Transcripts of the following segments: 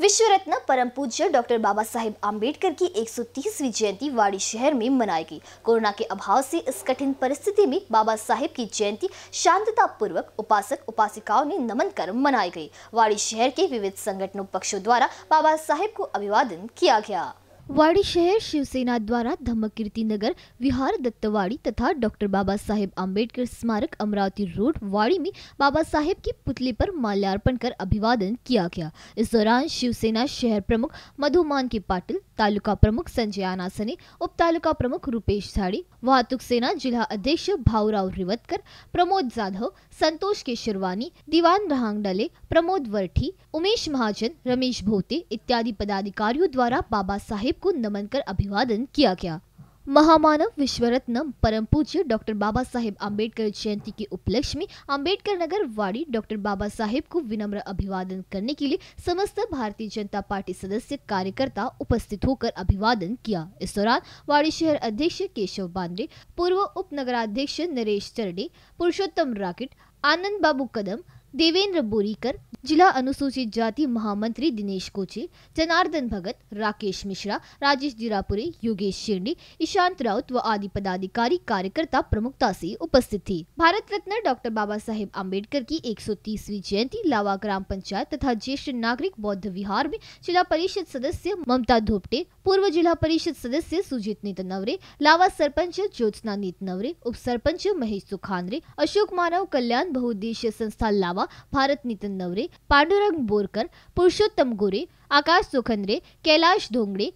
विश्व रत्न परम पूज्य डॉक्टर बाबा साहेब आम्बेडकर की 130वीं जयंती वाड़ी शहर में मनाई गई कोरोना के अभाव से इस कठिन परिस्थिति में बाबा साहेब की जयंती शांतता पूर्वक उपासक उपासिकाओं ने नमन कर मनाई गई वाड़ी शहर के विविध संगठनों पक्षों द्वारा बाबा साहेब को अभिवादन किया गया वाड़ी शहर शिवसेना द्वारा धम्मकीर्ति नगर विहार दत्तवाड़ी तथा डॉक्टर बाबा साहेब आम्बेडकर स्मारक अमरावती रोड वाड़ी में बाबा साहेब की पुतली पर माल्यार्पण कर अभिवादन किया गया इस दौरान शिवसेना शहर प्रमुख मधुमान के पाटिल तालुका प्रमुख संजय अनासने उप तालुका प्रमुख रूपेश झाड़ी वाहतूक सेना जिला अध्यक्ष भाऊराव रिवतकर प्रमोद जाधव संतोष केशरवानी दीवान रहांगडले प्रमोद वर्ठी उमेश महाजन रमेश भोते इत्यादि पदाधिकारियों द्वारा बाबा साहेब को नमन कर अभिवादन किया गया महामानव विश्व रत्न परम पूज्य डॉक्टर बाबा साहेब आम्बेडकर जयंती के उपलक्ष्य में आम्बेडकर नगर वाड़ी डॉक्टर बाबा साहेब को विनम्र अभिवादन करने के लिए समस्त भारतीय जनता पार्टी सदस्य कार्यकर्ता उपस्थित होकर अभिवादन किया इस दौरान वाड़ी शहर अध्यक्ष केशव बांद्रे पूर्व उप नगराध्यक्ष नरेश चरडे पुरुषोत्तम राकेट आनंद बाबू कदम देवेंद्र बोरीकर जिला अनुसूचित जाति महामंत्री दिनेश कोचे जनार्दन भगत राकेश मिश्रा राजेश जिरापुरे योगेश शिर्डी ईशांत राउत व आदि पदाधिकारी कार्यकर्ता प्रमुखता से उपस्थित थी भारत रत्न डॉक्टर बाबा साहेब अम्बेडकर की 130वीं जयंती लावा ग्राम पंचायत तथा ज्येष्ठ नागरिक बौद्ध विहार में जिला परिषद सदस्य ममता धोपटे पूर्व जिला परिषद सदस्य सुजीत नीत नवरे लावा सरपंच ज्योत्ना नीत नवरे उप सरपंच महेश सुखानरे अशोक मानव कल्याण बहुद्देश्य संस्था लावा वसावा भारत नितिन नवरे पांडुरंग बोरकर पुरुषोत्तम गोरे आकाश सुखंद्रे कैलाश धोंगड़े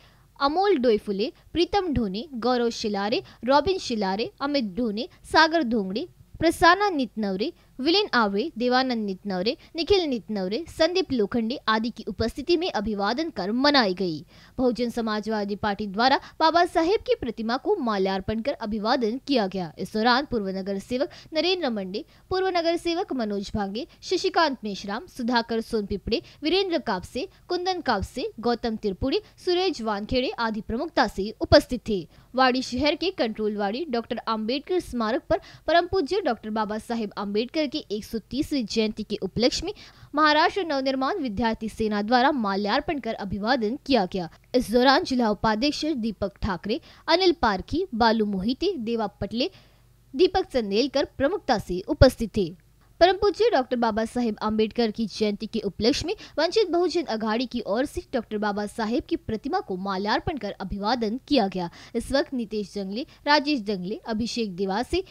अमोल डोयफुले प्रीतम ढोने गौरव शिलारे रॉबिन शिलारे अमित ढोने सागर धोंगड़े प्रसाना नितनवरे विलिन आवरे देवानंद नितनवरे निखिल नितनवरे संदीप लोखंडे आदि की उपस्थिति में अभिवादन कर मनाई गई बहुजन समाजवादी पार्टी द्वारा बाबा साहेब की प्रतिमा को माल्यार्पण कर अभिवादन किया गया इस दौरान पूर्व नगर सेवक नरेंद्र मंडे पूर्व नगर सेवक मनोज भांगे शशिकांत मेश्राम सुधाकर सोनपिपड़े वीरेंद्र कापसे कुंदन कापसे गौतम त्रिपुरी सुरेश वानखेड़े आदि प्रमुखता से उपस्थित थे वाड़ी शहर के कंट्रोलवाड़ी डॉक्टर आम्बेडकर स्मारक पर परम पूज्य डॉक्टर बाबा साहेब आम्बेडकर दल की 130वीं जयंती के उपलक्ष्य में महाराष्ट्र नवनिर्माण विद्यार्थी सेना द्वारा माल्यार्पण कर अभिवादन किया गया इस दौरान जिला उपाध्यक्ष दीपक ठाकरे अनिल पारखी बालू मोहिते देवा पटले दीपक चंदेलकर प्रमुखता से उपस्थित थे परम पूज्य डॉक्टर बाबा साहेब अम्बेडकर की जयंती के उपलक्ष्य में वंचित बहुजन अघाड़ी की ओर से डॉक्टर बाबा साहेब की प्रतिमा को माल्यार्पण कर अभिवादन किया गया इस वक्त नितेश जंगले राजेश जंगले अभिषेक देवासी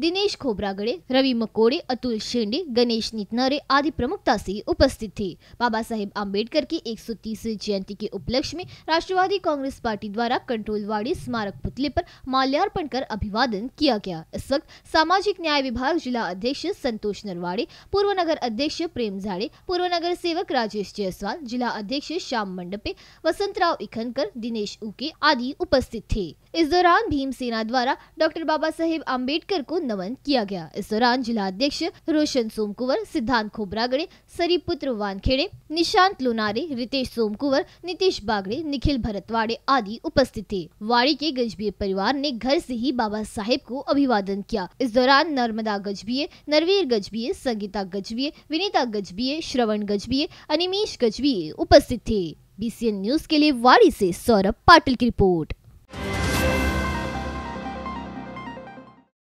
दिनेश खोबरागड़े रवि मकोड़े अतुल शेंडे गणेश नितनारे आदि प्रमुखता से उपस्थित थे बाबा साहेब आम्बेडकर की एक जयंती के उपलक्ष्य में राष्ट्रवादी कांग्रेस पार्टी द्वारा कंट्रोलवाड़ी स्मारक पुतले पर माल्यार्पण कर अभिवादन किया गया इस वक्त सामाजिक न्याय विभाग जिला अध्यक्ष संतोष नरवाड़े पूर्व नगर अध्यक्ष प्रेम झाड़े पूर्व नगर सेवक राजेश जयसवाल जिला अध्यक्ष श्याम मंडपे वसंतराव इखनकर दिनेश उके आदि उपस्थित थे इस दौरान भीमसेना द्वारा डॉक्टर बाबा साहेब अम्बेडकर को नमन किया गया इस दौरान जिला अध्यक्ष रोशन सोमकुवर सिद्धांत खोबरागड़े पुत्र वानखेड़े निशांत लोनारे रितेश सोमकुवर नीतीश बागड़े निखिल भरतवाड़े आदि उपस्थित थे वाड़ी के गजबीय परिवार ने घर से ही बाबा साहेब को अभिवादन किया इस दौरान नर्मदा गजबीय नरवीर गजबीय संगीता गजबीय विनीता गजबीय श्रवण गजबीय अनिमेश गजबीय उपस्थित थे बी न्यूज के लिए वाड़ी ऐसी सौरभ पाटिल की रिपोर्ट